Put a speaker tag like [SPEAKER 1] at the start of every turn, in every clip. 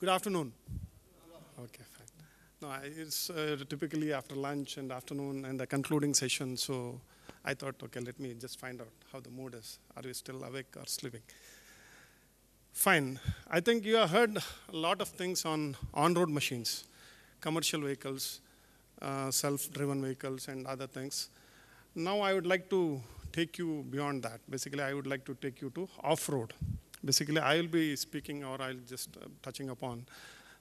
[SPEAKER 1] Good afternoon. Okay, fine. No, it's uh, typically after lunch and afternoon and the concluding session, so I thought, okay, let me just find out how the mood is. Are we still awake or sleeping? Fine. I think you have heard a lot of things on on-road machines, commercial vehicles, uh, self-driven vehicles, and other things. Now I would like to take you beyond that. Basically, I would like to take you to off-road. Basically, I'll be speaking or I'll just uh, touching upon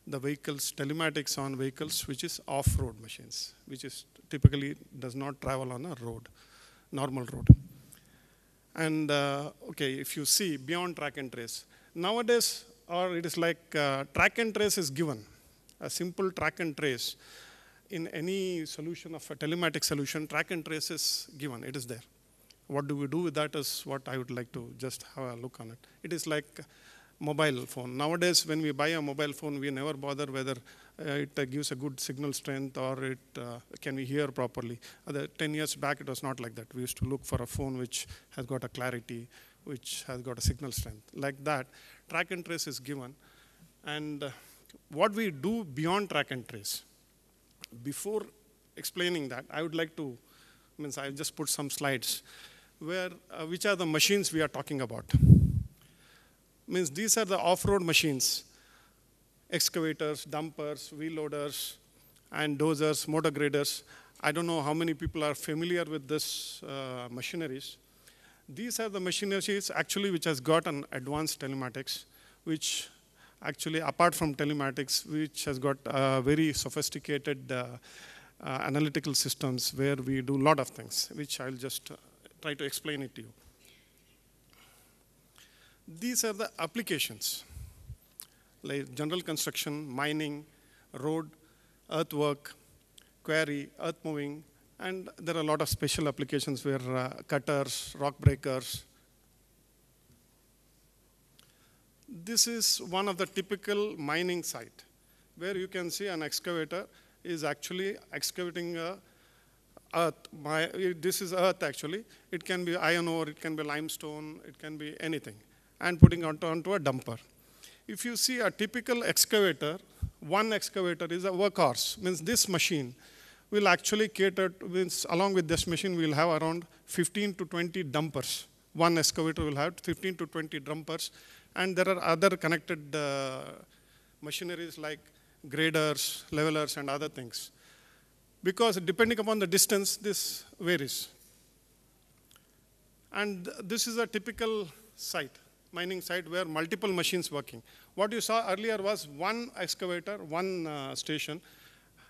[SPEAKER 1] the vehicles, telematics on vehicles, which is off-road machines, which is typically does not travel on a road, normal road. And uh, okay, if you see beyond track and trace, nowadays, or it is like uh, track and trace is given, a simple track and trace in any solution of a telematic solution, track and trace is given, it is there. What do we do with that is what I would like to just have a look on it. It is like mobile phone. Nowadays, when we buy a mobile phone, we never bother whether uh, it uh, gives a good signal strength or it uh, can we hear properly. Uh, 10 years back, it was not like that. We used to look for a phone which has got a clarity, which has got a signal strength. Like that, track and trace is given. And uh, what we do beyond track and trace, before explaining that, I would like to, means I just put some slides where, uh, which are the machines we are talking about. Means these are the off-road machines, excavators, dumpers, wheel loaders, and dozers, motor graders. I don't know how many people are familiar with this uh, machineries. These are the machineries actually which has got an advanced telematics, which actually apart from telematics, which has got uh, very sophisticated uh, uh, analytical systems where we do a lot of things, which I'll just uh, try to explain it to you. These are the applications, like general construction, mining, road, earthwork, quarry, earth moving, and there are a lot of special applications where uh, cutters, rock breakers. This is one of the typical mining site where you can see an excavator is actually excavating a earth. My, this is earth actually. It can be iron ore, it can be limestone, it can be anything. And putting onto, onto a dumper. If you see a typical excavator, one excavator is a workhorse, means this machine will actually cater, to, means along with this machine, we'll have around 15 to 20 dumpers. One excavator will have 15 to 20 dumpers. And there are other connected uh, machineries like graders, levelers, and other things because depending upon the distance, this varies. And this is a typical site, mining site where multiple machines working. What you saw earlier was one excavator, one uh, station.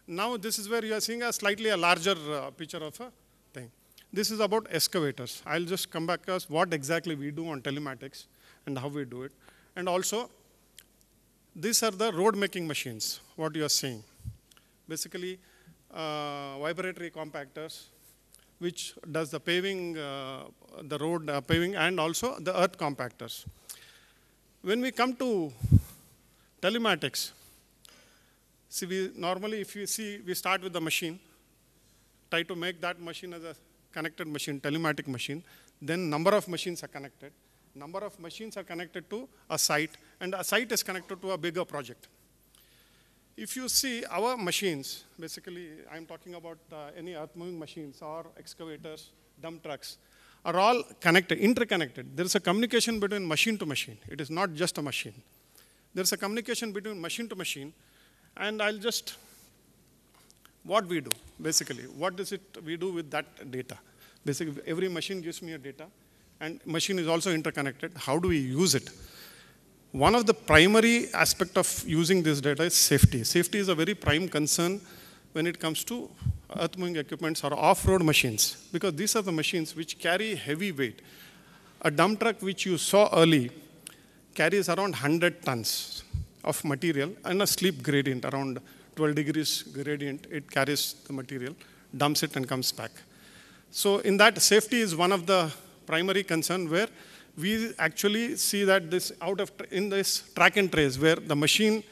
[SPEAKER 1] Now this is where you are seeing a slightly a larger uh, picture of a thing. This is about excavators. I'll just come back as what exactly we do on telematics and how we do it. And also, these are the road making machines, what you are seeing. Basically, uh, vibratory compactors, which does the paving, uh, the road uh, paving, and also the earth compactors. When we come to telematics, see, we normally, if you see, we start with the machine, try to make that machine as a connected machine, telematic machine. Then number of machines are connected. Number of machines are connected to a site, and a site is connected to a bigger project. If you see our machines, basically I'm talking about uh, any earth-moving machines or excavators, dump trucks, are all connected, interconnected. There is a communication between machine to machine. It is not just a machine. There is a communication between machine to machine, and I'll just what we do basically. What does it we do with that data? Basically, every machine gives me a data, and machine is also interconnected. How do we use it? One of the primary aspect of using this data is safety. Safety is a very prime concern when it comes to earth-moving equipments or off-road machines because these are the machines which carry heavy weight. A dump truck which you saw early carries around 100 tons of material and a sleep gradient around 12 degrees gradient. It carries the material, dumps it and comes back. So in that, safety is one of the primary concern where we actually see that this out of in this track and trace where the machine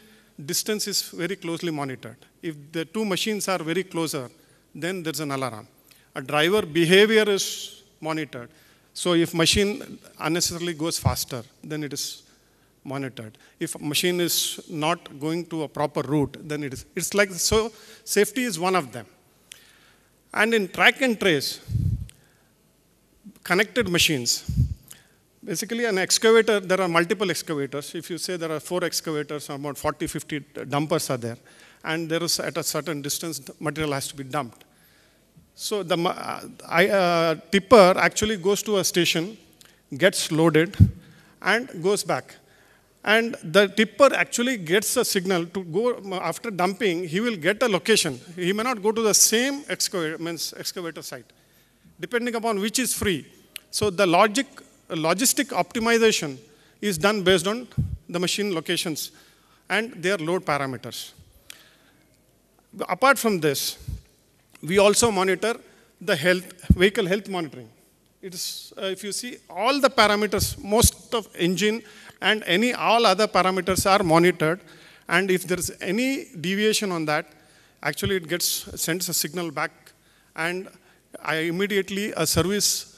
[SPEAKER 1] distance is very closely monitored. If the two machines are very closer, then there's an alarm. A driver behavior is monitored. So if machine unnecessarily goes faster, then it is monitored. If machine is not going to a proper route, then it is. It's like, so safety is one of them. And in track and trace, connected machines, basically an excavator, there are multiple excavators. If you say there are four excavators, about 40, 50 dumpers are there. And there is at a certain distance, material has to be dumped. So the uh, I, uh, tipper actually goes to a station, gets loaded, and goes back. And the tipper actually gets a signal to go after dumping, he will get a location. He may not go to the same excavator, means excavator site, depending upon which is free. So the logic logistic optimization is done based on the machine locations and their load parameters. Apart from this, we also monitor the health, vehicle health monitoring. It is, uh, if you see, all the parameters, most of engine and any all other parameters are monitored. And if there is any deviation on that, actually it gets sends a signal back, and I immediately a service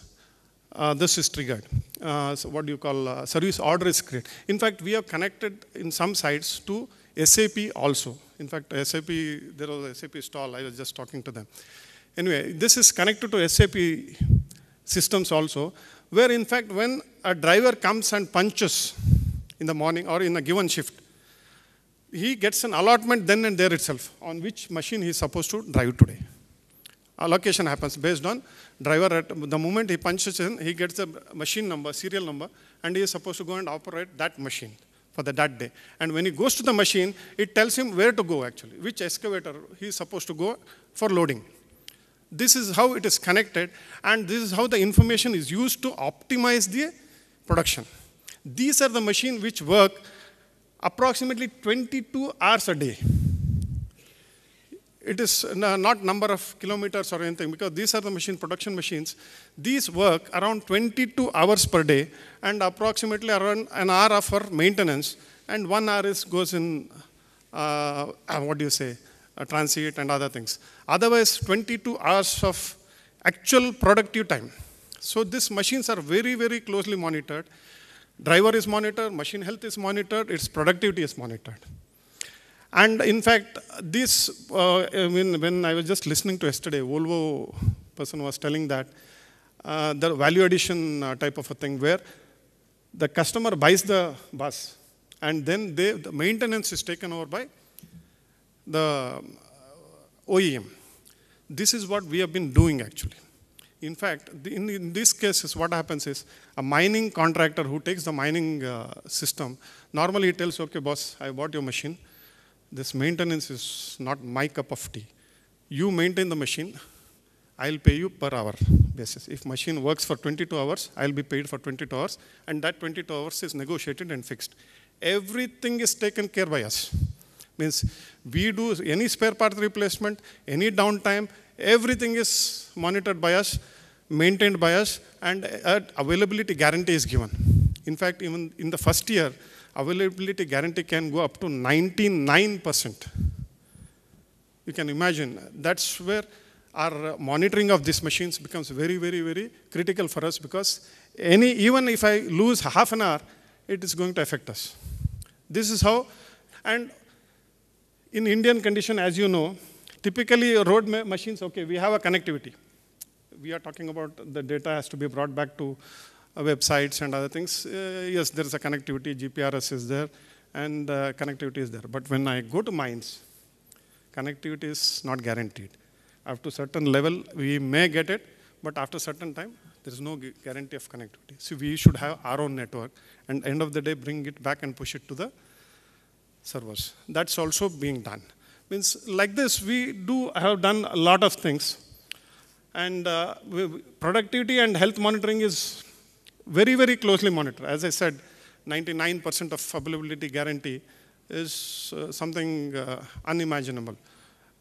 [SPEAKER 1] uh, this is triggered. Uh, so what do you call uh, service order is created. In fact, we have connected in some sites to SAP also. In fact, SAP, there was SAP stall, I was just talking to them. Anyway, this is connected to SAP systems also, where in fact when a driver comes and punches in the morning or in a given shift, he gets an allotment then and there itself on which machine he is supposed to drive today allocation happens based on driver at the moment he punches in, he gets the machine number, serial number, and he is supposed to go and operate that machine for the, that day. And when he goes to the machine, it tells him where to go actually, which excavator he is supposed to go for loading. This is how it is connected, and this is how the information is used to optimize the production. These are the machines which work approximately 22 hours a day. It is not number of kilometers or anything because these are the machine production machines. These work around 22 hours per day and approximately around an hour for maintenance and one hour is goes in uh, uh, what do you say uh, transit and other things. Otherwise, 22 hours of actual productive time. So these machines are very very closely monitored. Driver is monitored, machine health is monitored, its productivity is monitored. And in fact, this, uh, I mean, when I was just listening to yesterday, Volvo person was telling that uh, the value addition uh, type of a thing where the customer buys the bus and then they, the maintenance is taken over by the uh, OEM. This is what we have been doing actually. In fact, in, in these cases, what happens is a mining contractor who takes the mining uh, system, normally he tells, okay, boss, I bought your machine this maintenance is not my cup of tea. You maintain the machine, I'll pay you per hour basis. If machine works for 22 hours, I'll be paid for 22 hours, and that 22 hours is negotiated and fixed. Everything is taken care by us. Means we do any spare part replacement, any downtime, everything is monitored by us, maintained by us, and uh, availability guarantee is given. In fact, even in the first year, availability guarantee can go up to 99%. You can imagine. That's where our monitoring of these machines becomes very, very, very critical for us because any, even if I lose half an hour, it is going to affect us. This is how, and in Indian condition, as you know, typically road machines, okay, we have a connectivity. We are talking about the data has to be brought back to uh, websites and other things, uh, yes, there is a connectivity, GPRS is there, and uh, connectivity is there. But when I go to mines, connectivity is not guaranteed. Up to certain level, we may get it, but after certain time, there is no guarantee of connectivity. So we should have our own network, and end of the day, bring it back and push it to the servers. That's also being done. Means like this, we do have done a lot of things, and uh, productivity and health monitoring is very, very closely monitor. As I said, 99% of availability guarantee is uh, something uh, unimaginable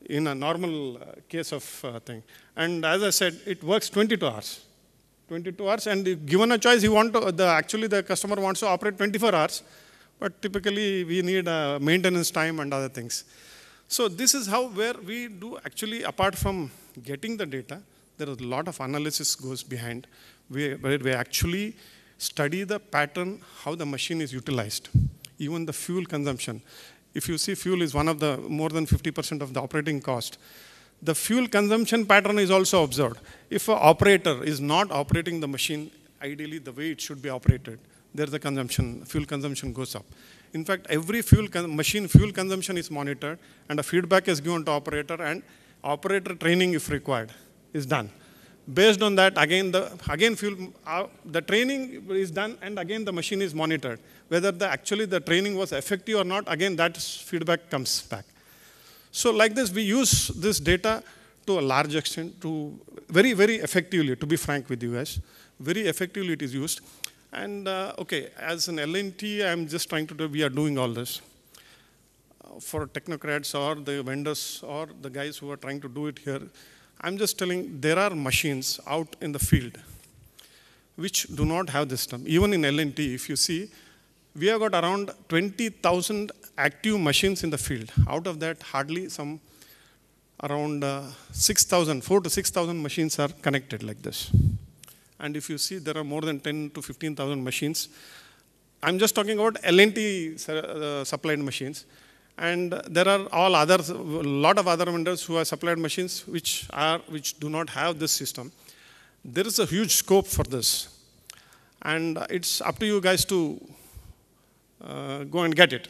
[SPEAKER 1] in a normal uh, case of uh, thing. And as I said, it works 22 hours. 22 hours, and given a choice, you want to, the, actually the customer wants to operate 24 hours, but typically we need uh, maintenance time and other things. So this is how where we do actually, apart from getting the data, there is a lot of analysis goes behind where, we actually study the pattern how the machine is utilized even the fuel consumption if you see fuel is one of the more than 50% of the operating cost the fuel consumption pattern is also observed if an operator is not operating the machine ideally the way it should be operated there's a consumption fuel consumption goes up in fact every fuel machine fuel consumption is monitored and a feedback is given to operator and operator training if required is done. Based on that, again, the, again fuel, uh, the training is done and again the machine is monitored. Whether the, actually the training was effective or not, again that feedback comes back. So like this, we use this data to a large extent to very, very effectively, to be frank with you guys, very effectively it is used. And uh, okay, as an LNT, I'm just trying to do, we are doing all this. Uh, for technocrats or the vendors or the guys who are trying to do it here, I'm just telling there are machines out in the field which do not have this term. Even in LNT, if you see, we have got around 20,000 active machines in the field. Out of that, hardly some around uh, 6,000, 4 to 6,000 machines are connected like this. And if you see, there are more than 10 to 15,000 machines. I'm just talking about LNT uh, supplied machines and there are all other lot of other vendors who have supplied machines which are which do not have this system there is a huge scope for this and it's up to you guys to uh, go and get it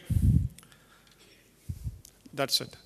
[SPEAKER 1] that's it